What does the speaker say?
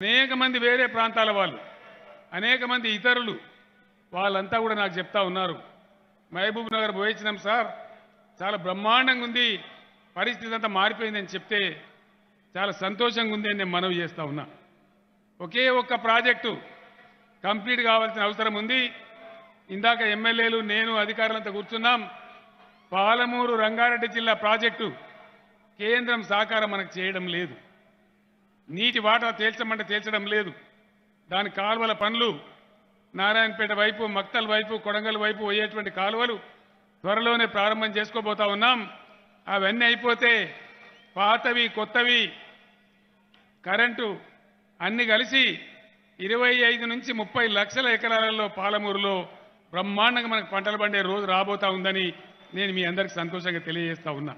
అనేక మంది వేరే ప్రాంతాల వాళ్ళు అనేక మంది ఇతరులు వాళ్ళంతా కూడా నాకు చెప్తా ఉన్నారు మహబూబ్ నగర్ పోయించినాం సార్ చాలా బ్రహ్మాండంగా ఉంది పరిస్థితి అంతా మారిపోయిందని చెప్తే చాలా సంతోషంగా ఉంది అని నేను మనవి చేస్తా ఉన్నా ఒకే ఒక్క ప్రాజెక్టు కంప్లీట్ కావాల్సిన అవసరం ఉంది ఇందాక ఎమ్మెల్యేలు నేను అధికారులంతా కూర్చున్నాం పాలమూరు రంగారెడ్డి జిల్లా ప్రాజెక్టు కేంద్రం సహకారం మనకు చేయడం లేదు నీటి వాటా తేల్చమంటే తేల్చడం లేదు దాని కాలువల పనులు నారాయణపేట వైపు మక్తల్ వైపు కొడంగల్ వైపు పోయేటువంటి కాలువలు త్వరలోనే ప్రారంభం చేసుకోబోతా ఉన్నాం అవన్నీ అయిపోతే పాతవి కొత్తవి కరెంటు అన్ని కలిసి ఇరవై ఐదు నుంచి ముప్పై లక్షల ఎకరాలలో పాలమూరులో బ్రహ్మాండంగా మనకు పంటలు పండే రోజు రాబోతా ఉందని నేను మీ అందరికి సంతోషంగా తెలియజేస్తా ఉన్నా